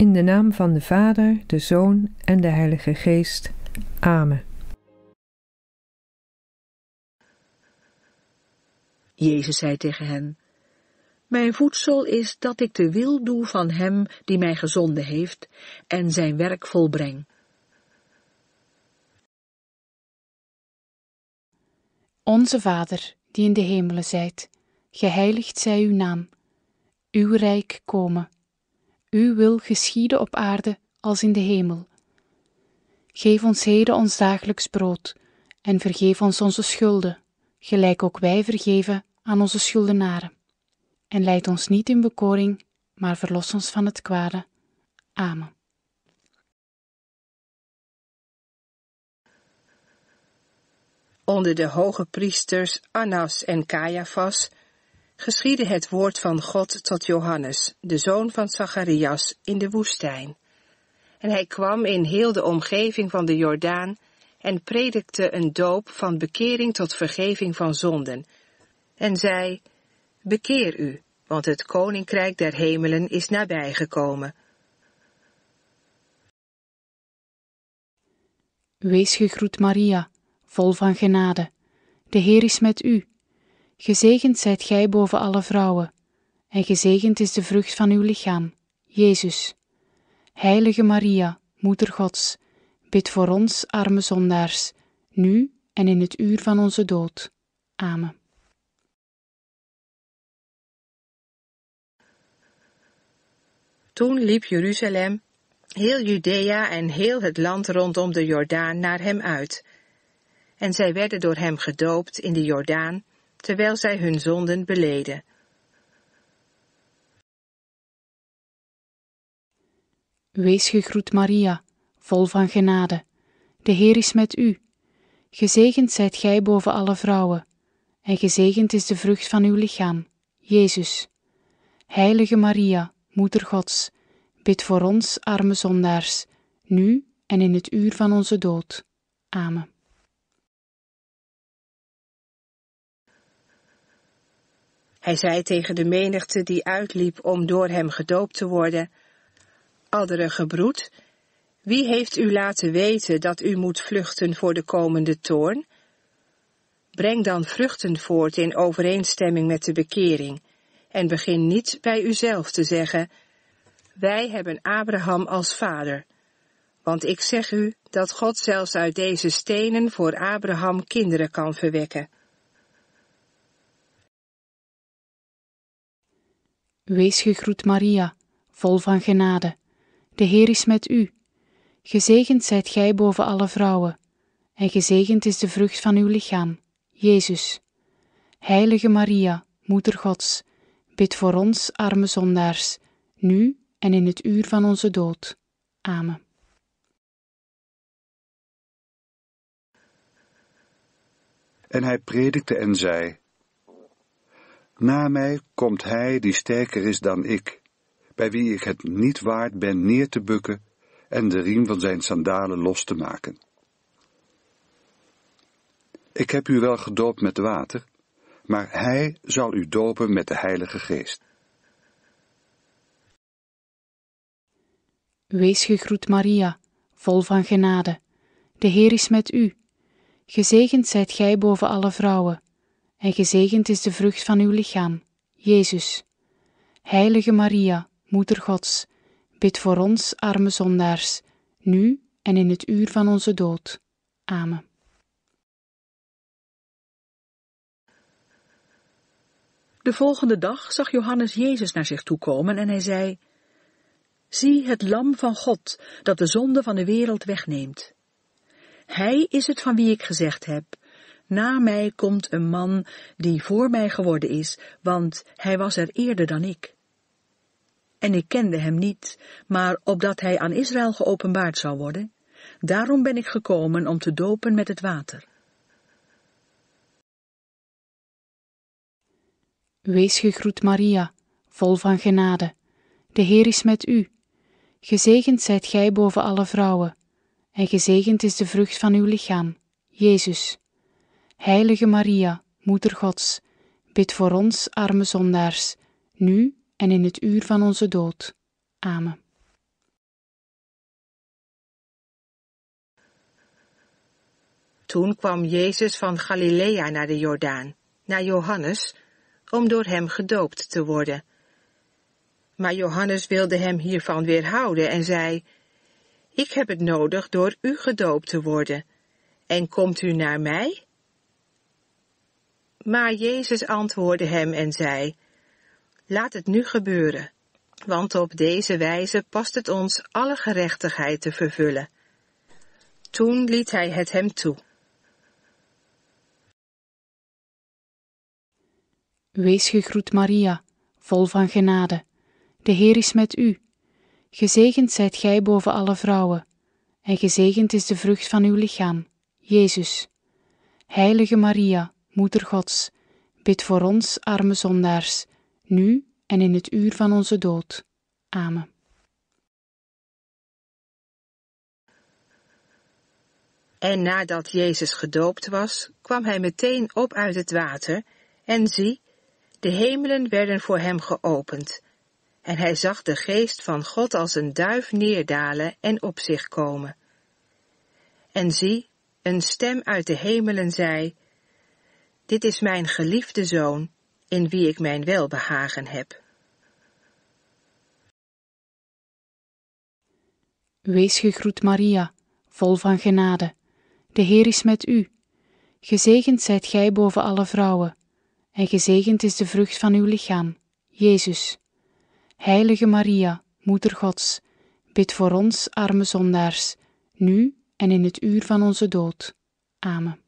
In de naam van de Vader, de Zoon en de Heilige Geest. Amen. Jezus zei tegen hen, Mijn voedsel is dat ik de wil doe van Hem die mij gezonden heeft en zijn werk volbreng. Onze Vader, die in de hemelen zijt, geheiligd zij uw naam, uw rijk komen uw wil geschieden op aarde als in de hemel. Geef ons heden ons dagelijks brood en vergeef ons onze schulden, gelijk ook wij vergeven aan onze schuldenaren. En leid ons niet in bekoring, maar verlos ons van het kwade. Amen. Onder de hoge priesters Annas en Caiaphas geschiedde het woord van God tot Johannes, de zoon van Zacharias, in de woestijn. En hij kwam in heel de omgeving van de Jordaan en predikte een doop van bekering tot vergeving van zonden, en zei, Bekeer u, want het koninkrijk der hemelen is nabijgekomen. Wees gegroet Maria, vol van genade. De Heer is met u. Gezegend zijt gij boven alle vrouwen, en gezegend is de vrucht van uw lichaam, Jezus. Heilige Maria, Moeder Gods, bid voor ons arme zondaars, nu en in het uur van onze dood. Amen. Toen liep Jeruzalem, heel Judea en heel het land rondom de Jordaan naar hem uit. En zij werden door hem gedoopt in de Jordaan, terwijl zij hun zonden beleden. Wees gegroet Maria, vol van genade. De Heer is met u. Gezegend zijt gij boven alle vrouwen, en gezegend is de vrucht van uw lichaam, Jezus. Heilige Maria, Moeder Gods, bid voor ons arme zondaars, nu en in het uur van onze dood. Amen. Hij zei tegen de menigte die uitliep om door hem gedoopt te worden, Addere gebroed, wie heeft u laten weten dat u moet vluchten voor de komende toorn? Breng dan vruchten voort in overeenstemming met de bekering, en begin niet bij uzelf te zeggen, wij hebben Abraham als vader. Want ik zeg u dat God zelfs uit deze stenen voor Abraham kinderen kan verwekken. Wees gegroet Maria, vol van genade. De Heer is met u. Gezegend zijt gij boven alle vrouwen, en gezegend is de vrucht van uw lichaam, Jezus. Heilige Maria, Moeder Gods, bid voor ons arme zondaars, nu en in het uur van onze dood. Amen. En hij predikte en zei: na mij komt hij die sterker is dan ik, bij wie ik het niet waard ben neer te bukken en de riem van zijn sandalen los te maken. Ik heb u wel gedoopt met water, maar hij zal u dopen met de Heilige Geest. Wees gegroet Maria, vol van genade. De Heer is met u. Gezegend zijt gij boven alle vrouwen en gezegend is de vrucht van uw lichaam, Jezus. Heilige Maria, Moeder Gods, bid voor ons arme zondaars, nu en in het uur van onze dood. Amen. De volgende dag zag Johannes Jezus naar zich toe komen en hij zei: Zie het lam van God dat de zonde van de wereld wegneemt. Hij is het van wie ik gezegd heb: na mij komt een man die voor mij geworden is, want hij was er eerder dan ik. En ik kende hem niet, maar opdat hij aan Israël geopenbaard zou worden, daarom ben ik gekomen om te dopen met het water. Wees gegroet Maria, vol van genade. De Heer is met u. Gezegend zijt gij boven alle vrouwen, en gezegend is de vrucht van uw lichaam, Jezus. Heilige Maria, Moeder Gods, bid voor ons arme zondaars, nu en in het uur van onze dood. Amen. Toen kwam Jezus van Galilea naar de Jordaan, naar Johannes, om door hem gedoopt te worden. Maar Johannes wilde hem hiervan weerhouden en zei: Ik heb het nodig door u gedoopt te worden. En komt u naar mij? Maar Jezus antwoordde hem en zei, Laat het nu gebeuren, want op deze wijze past het ons alle gerechtigheid te vervullen. Toen liet hij het hem toe. Wees gegroet Maria, vol van genade. De Heer is met u. Gezegend zijt gij boven alle vrouwen, en gezegend is de vrucht van uw lichaam, Jezus. Heilige Maria, Moeder Gods, bid voor ons arme zondaars, nu en in het uur van onze dood. Amen. En nadat Jezus gedoopt was, kwam hij meteen op uit het water, en zie, de hemelen werden voor hem geopend, en hij zag de geest van God als een duif neerdalen en op zich komen. En zie, een stem uit de hemelen zei, dit is mijn geliefde zoon, in wie ik mijn welbehagen heb. Wees gegroet, Maria, vol van genade. De Heer is met u. Gezegend zijt gij boven alle vrouwen, en gezegend is de vrucht van uw lichaam, Jezus. Heilige Maria, Moeder Gods, bid voor ons arme zondaars, nu en in het uur van onze dood. Amen.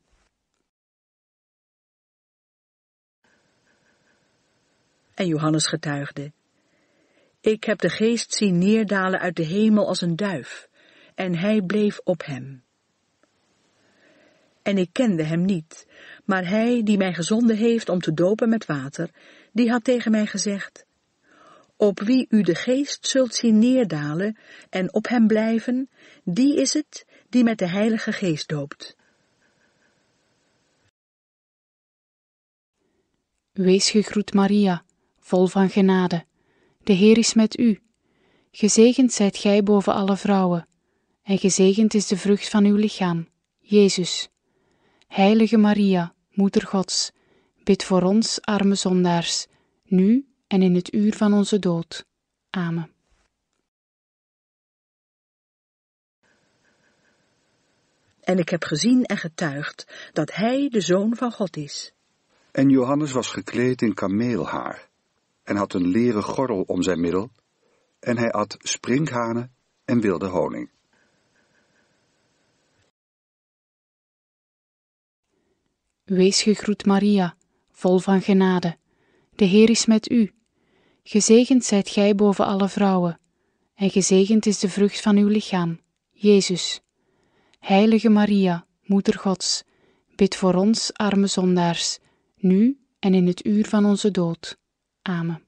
En Johannes getuigde, Ik heb de geest zien neerdalen uit de hemel als een duif, en hij bleef op hem. En ik kende hem niet, maar hij die mij gezonden heeft om te dopen met water, die had tegen mij gezegd, Op wie u de geest zult zien neerdalen en op hem blijven, die is het die met de Heilige Geest doopt. Wees gegroet Maria, vol van genade. De Heer is met u. Gezegend zijt gij boven alle vrouwen, en gezegend is de vrucht van uw lichaam, Jezus. Heilige Maria, Moeder Gods, bid voor ons arme zondaars, nu en in het uur van onze dood. Amen. En ik heb gezien en getuigd dat hij de zoon van God is. En Johannes was gekleed in kameelhaar en had een leren gordel om zijn middel, en hij at sprinkhanen en wilde honing. Wees gegroet Maria, vol van genade. De Heer is met u. Gezegend zijt gij boven alle vrouwen, en gezegend is de vrucht van uw lichaam, Jezus. Heilige Maria, Moeder Gods, bid voor ons arme zondaars, nu en in het uur van onze dood. Amen.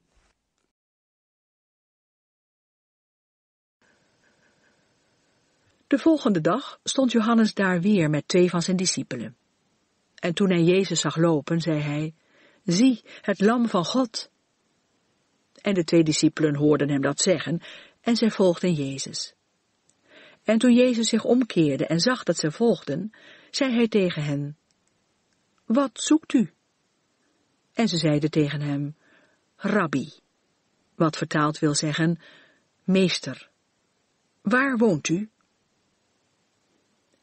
De volgende dag stond Johannes daar weer met twee van zijn discipelen. En toen hij Jezus zag lopen, zei hij, Zie, het lam van God. En de twee discipelen hoorden hem dat zeggen, en zij volgden Jezus. En toen Jezus zich omkeerde en zag dat zij volgden, zei hij tegen hen, Wat zoekt u? En ze zeiden tegen hem, rabbi, wat vertaald wil zeggen meester. Waar woont u?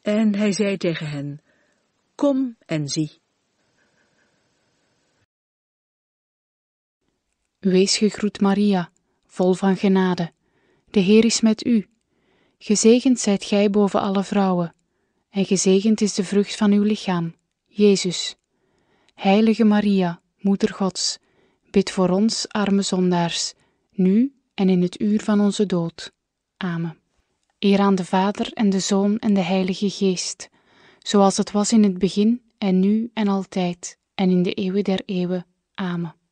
En hij zei tegen hen, kom en zie. Wees gegroet Maria, vol van genade. De Heer is met u. Gezegend zijt gij boven alle vrouwen, en gezegend is de vrucht van uw lichaam, Jezus. Heilige Maria, Moeder Gods, Bid voor ons, arme zondaars, nu en in het uur van onze dood. Amen. Eer aan de Vader en de Zoon en de Heilige Geest, zoals het was in het begin en nu en altijd en in de eeuwen der eeuwen. Amen.